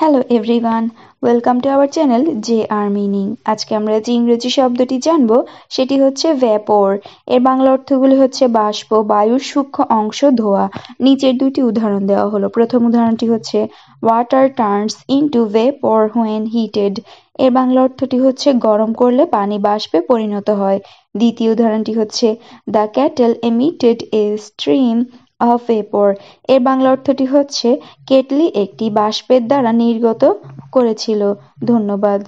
hello everyone welcome to our channel J R meaning আজকে আমরা যে ইংরেজি শব্দটি জানব সেটি হচ্ছে ভ্যাপোর এর বাংলা অর্থগুলি হচ্ছে বাষ্প বায়ুর সূক্ষ্ম অংশ ধোয়া নিচের দুটি উদাহরণ দেওয়া হলো প্রথম উদাহরণটি হচ্ছে water turns into vapour when heated এর বাংলা অর্থটি হচ্ছে গরম করলে পানি বাষ্পে পরিণত হয় দ্বিতীয় উদাহরণটি হচ্ছে the kettle emitted a stream of vapour এর বাংলা অর্থটি হচ্ছে কেটলি একটি বাষ্পের দ্বারা নির্গত করেছিল ধন্যবাদ